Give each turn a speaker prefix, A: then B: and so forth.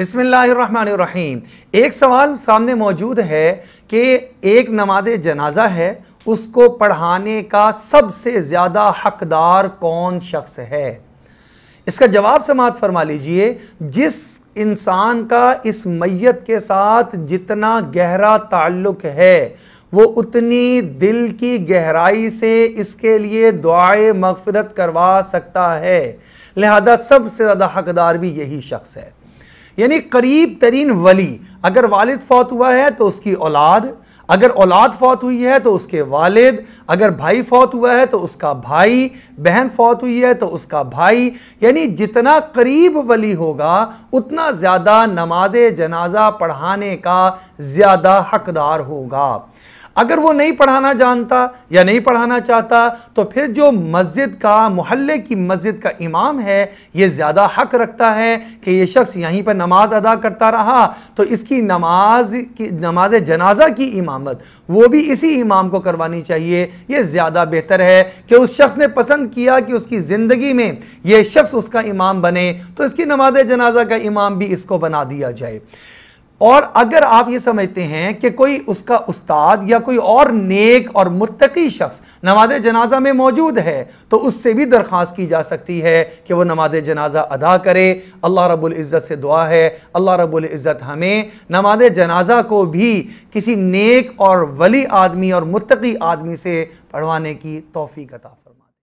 A: बिसमीम एक सवाल सामने मौजूद है कि एक नमाज जनाजा है उसको पढ़ाने का सबसे ज़्यादा हकदार कौन शख्स है इसका जवाब समात फरमा लीजिए जिस इंसान का इस मैत के साथ जितना गहरा ताल्लुक है वो उतनी दिल की गहराई से इसके लिए दुआए मगफरत करवा सकता है लिहाजा सबसे ज़्यादा हकदार भी यही शख्स है यानी करीब तरीन वली अगर वालिद फौत हुआ है तो उसकी औलाद अगर औलाद फौत हुई है तो उसके वालिद अगर भाई फौत हुआ है तो उसका भाई बहन फौत हुई है तो उसका भाई यानी जितना करीब वली होगा उतना ज़्यादा नमाज जनाजा पढ़ाने का ज़्यादा हकदार होगा अगर वो नहीं पढ़ाना जानता या नहीं पढ़ाना चाहता तो फिर जो मस्जिद का मोहल्ले की मस्जिद का इमाम है ये ज़्यादा हक रखता है कि ये शख्स यहीं पर नमाज अदा करता रहा तो इसकी नमाज की नमाज जनाजा की इमामत वो भी इसी इमाम को करवानी चाहिए ये ज़्यादा बेहतर है कि उस शख्स ने पसंद किया कि उसकी ज़िंदगी में ये शख्स उसका इमाम बने तो इसकी नमाज जनाजा का इमाम भी इसको बना दिया जाए और अगर आप ये समझते हैं कि कोई उसका उस्ताद या कोई और नेक और मुतकी शख्स नमाज जनाजा में मौजूद है तो उससे भी दरख्वास्त की जा सकती है कि वो नमाज जनाजा अदा करे अल्लाह रब्बुल इज़्ज़त से दुआ है अल्लाह रब्बुल इज़्ज़त हमें नमाज जनाजा को भी किसी नेक और वली आदमी और मुतकी आदमी से पढ़वाने की तोफ़ी अता